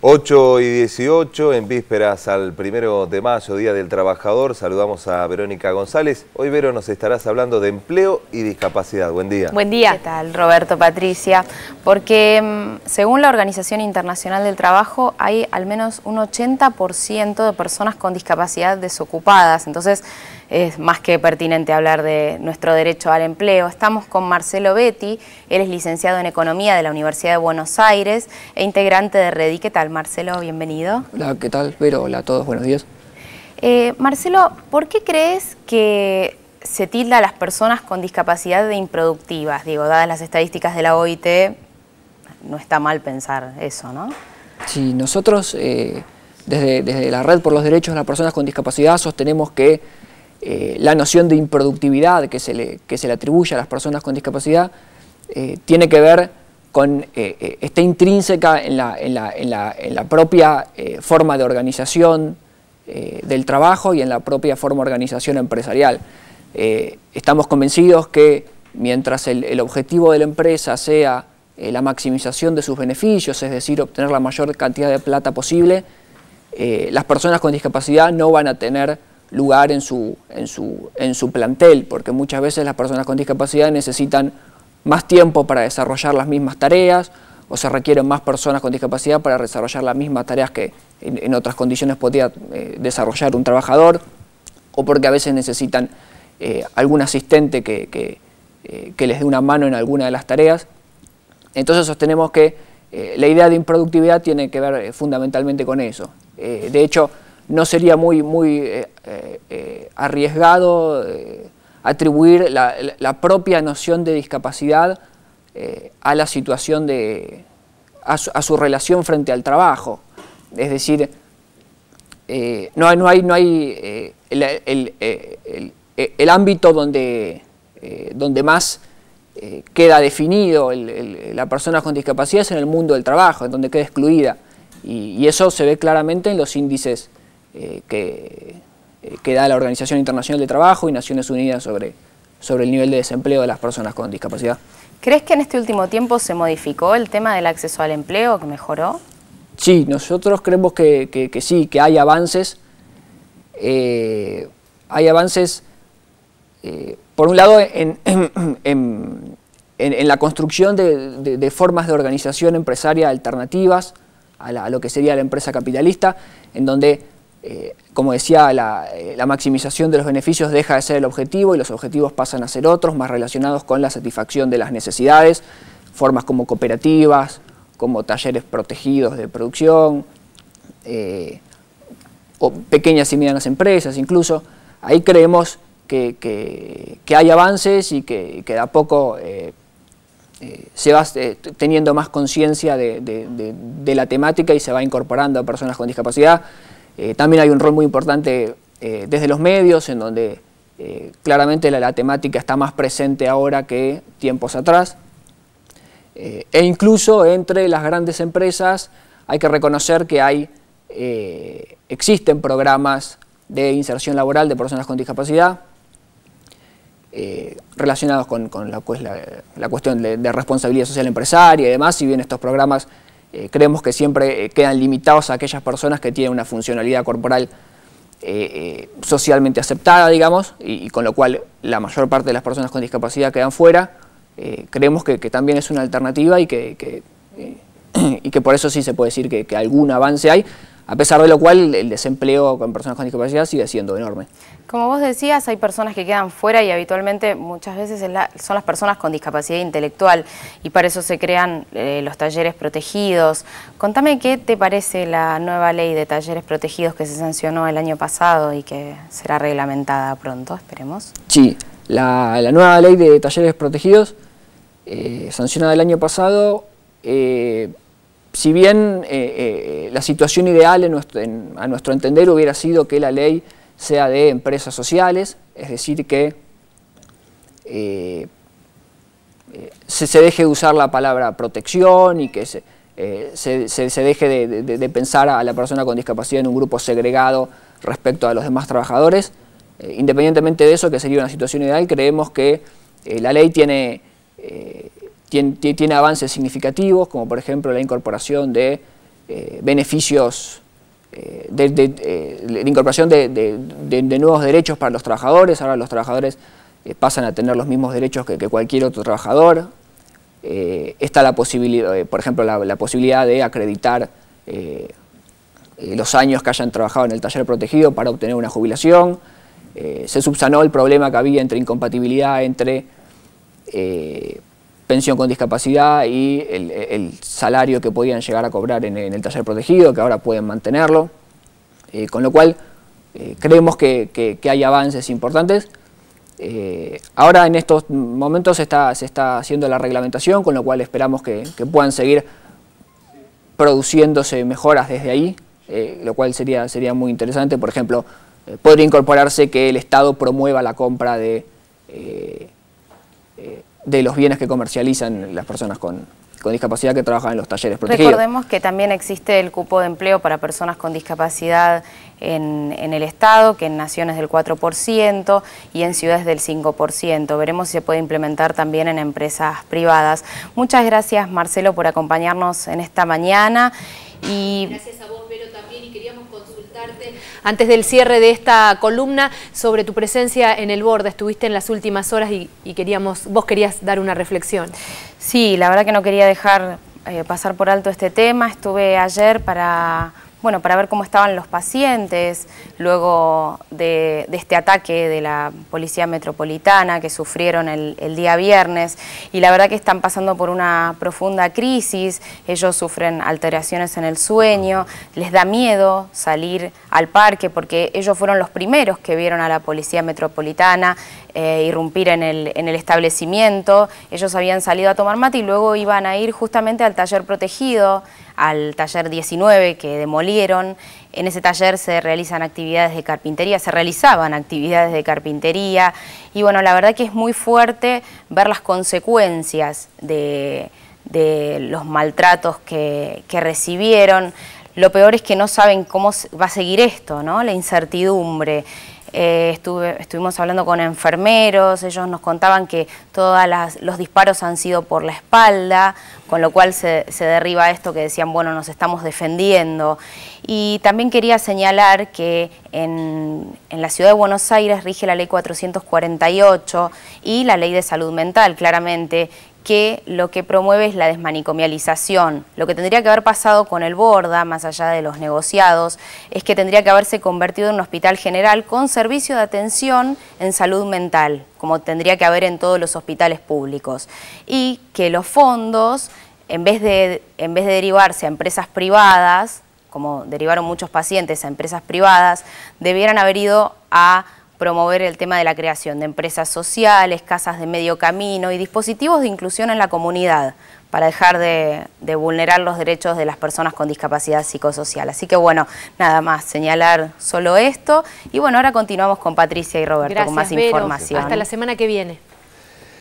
8 y 18, en vísperas al primero de mayo, Día del Trabajador, saludamos a Verónica González. Hoy, Vero, nos estarás hablando de empleo y discapacidad. Buen día. Buen día. ¿Qué tal, Roberto, Patricia? Porque mm, según la Organización Internacional del Trabajo, hay al menos un 80% de personas con discapacidad desocupadas. Entonces, es más que pertinente hablar de nuestro derecho al empleo. Estamos con Marcelo Betti, él es licenciado en Economía de la Universidad de Buenos Aires e integrante de REDI. ¿Qué tal, Marcelo? Bienvenido. Hola, ¿qué tal, Pero Hola a todos, buenos días. Eh, Marcelo, ¿por qué crees que se tilda a las personas con discapacidad de improductivas? Digo, dadas las estadísticas de la OIT, no está mal pensar eso, ¿no? Sí, nosotros... Eh, desde la Red por los Derechos de las Personas con Discapacidad sostenemos que eh, la noción de improductividad que se, le, que se le atribuye a las personas con discapacidad eh, tiene que ver con, eh, está intrínseca en la, propia forma de organización del trabajo y en la propia forma de organización empresarial. estamos convencidos que mientras el, el, objetivo de la empresa sea la maximización de sus beneficios, es decir, obtener la mayor cantidad de plata posible, las personas con discapacidad no van a tener lugar en su, en, su, plantel, porque muchas veces las personas con discapacidad necesitan más tiempo para desarrollar las mismas tareas o se requieren más personas con discapacidad para desarrollar las mismas tareas que en, otras condiciones podría eh, desarrollar un trabajador o porque a veces necesitan eh, algún asistente que, eh, que, les dé una mano en alguna de las tareas. Entonces sostenemos que la idea de improductividad tiene que ver fundamentalmente con eso. de hecho, no sería muy, muy eh, eh, eh, arriesgado atribuir la, propia noción de discapacidad a la situación de, a su, relación frente al trabajo. Es decir, no, no, hay, no hay el, ámbito donde, donde más queda definido la persona con discapacidad es en el mundo del trabajo, en donde queda excluida. y eso se ve claramente en los índices eh, eh, que, da la Organización Internacional de Trabajo y Naciones Unidas sobre, sobre el nivel de desempleo de las personas con discapacidad. ¿Crees que en este último tiempo se modificó el tema del acceso al empleo, que mejoró? Sí, nosotros creemos que, sí, que hay avances. Eh, hay avances, por un lado, en, la construcción de, formas de organización empresaria alternativas a, a, lo que sería la empresa capitalista, en donde eh, como decía, eh, la, maximización de los beneficios deja de ser el objetivo y los objetivos pasan a ser otros, más relacionados con la satisfacción de las necesidades, formas como cooperativas, como talleres protegidos de producción, eh, o pequeñas y medianas empresas incluso. Ahí creemos que, hay avances y que, de a poco se va teniendo más conciencia de la temática y se va incorporando a personas con discapacidad. Eh, también hay un rol muy importante eh, desde los medios, en donde eh, claramente la, temática está más presente ahora que tiempos atrás. e incluso entre las grandes empresas hay que reconocer que hay, existen programas de inserción laboral de personas con discapacidad relacionados con, la, cuestión de, de responsabilidad social empresaria y demás, si bien estos programas eh, creemos que siempre eh, quedan limitados a aquellas personas que tienen una funcionalidad corporal eh, socialmente aceptada, digamos, y, con lo cual la mayor parte de las personas con discapacidad quedan fuera. creemos que, también es una alternativa y que, y que por eso sí se puede decir que algún avance hay, a pesar de lo cual el desempleo con personas con discapacidad sigue siendo enorme. Como vos decías, hay personas que quedan fuera y habitualmente muchas veces son las personas con discapacidad intelectual y para eso se crean eh, los talleres protegidos. Contame qué te parece la nueva ley de talleres protegidos que se sancionó el año pasado y que será reglamentada pronto, esperemos. Sí, la, nueva ley de talleres protegidos, eh, sancionada el año pasado, eh, si bien eh, eh, la situación ideal a nuestro entender hubiera sido que la ley sea de empresas sociales, es decir, que eh, se, deje de usar la palabra protección y que se, deje de, pensar a la persona con discapacidad en un grupo segregado respecto a los demás trabajadores. independientemente de eso, que sería una situación ideal, creemos que la ley tiene tiene, avances significativos, como por ejemplo la incorporación de eh, beneficios, eh, eh, la incorporación de, nuevos derechos para los trabajadores. Ahora los trabajadores pasan a tener los mismos derechos que, cualquier otro trabajador. está la posibilidad, por ejemplo, la, posibilidad de acreditar los años que hayan trabajado en el taller protegido para obtener una jubilación. se subsanó el problema que había entre incompatibilidad entre pensión con discapacidad y el, salario que podían llegar a cobrar en, el taller protegido, que ahora pueden mantenerlo. Eh, con lo cual, eh, creemos que, hay avances importantes. Eh, ahora en estos momentos se está, se está haciendo la reglamentación, con lo cual esperamos que, puedan seguir produciéndose mejoras desde ahí, lo cual sería, sería muy interesante. Por ejemplo, podría incorporarse que el Estado promueva la compra de de los bienes que comercializan las personas con, discapacidad que trabajan en los talleres protegidos. Recordemos que también existe el cupo de empleo para personas con discapacidad en, el Estado, que en naciones del 4% y en ciudades del 5%. Veremos si se puede implementar también en empresas privadas. Muchas gracias, Marcelo, por acompañarnos en esta mañana. Antes del cierre de esta columna, sobre tu presencia en el borde, estuviste en las últimas horas y, queríamos, vos querías dar una reflexión. Sí, la verdad que no quería dejar eh, pasar por alto este tema. Estuve ayer para bueno, para ver cómo estaban los pacientes luego de, este ataque de la Policía Metropolitana que sufrieron el, día viernes y la verdad que están pasando por una profunda crisis, ellos sufren alteraciones en el sueño, les da miedo salir al parque porque ellos fueron los primeros que vieron a la Policía Metropolitana eh, irrumpir en el establecimiento, ellos habían salido a tomar mate y luego iban a ir justamente al taller protegido, al taller 19 que demolieron. En ese taller se realizan actividades de carpintería, se realizaban actividades de carpintería y bueno, la verdad que es muy fuerte ver las consecuencias de, los maltratos que, que recibieron. Lo peor es que no saben cómo va a seguir esto, ¿no? La incertidumbre. Eh, estuvimos hablando con enfermeros, ellos nos contaban que todos los disparos han sido por la espalda, con lo cual se, derriba esto que decían, bueno, nos estamos defendiendo. Y también quería señalar que en, en la ciudad de Buenos Aires rige la ley 448 y la ley de salud mental, claramente, que lo que promueve es la desmanicomialización. Lo que tendría que haber pasado con el Borda, más allá de los negociados, es que tendría que haberse convertido en un hospital general con servicio de atención en salud mental, como tendría que haber en todos los hospitales públicos. Y que los fondos, en vez de, en vez de derivarse a empresas privadas, como derivaron muchos pacientes a empresas privadas, debieran haber ido a promover el tema de la creación de empresas sociales, casas de medio camino y dispositivos de inclusión en la comunidad para dejar de, vulnerar los derechos de las personas con discapacidad psicosocial. Así que bueno, nada más, señalar solo esto. Y bueno, ahora continuamos con Patricia y Roberto con más información. Hasta la semana que viene.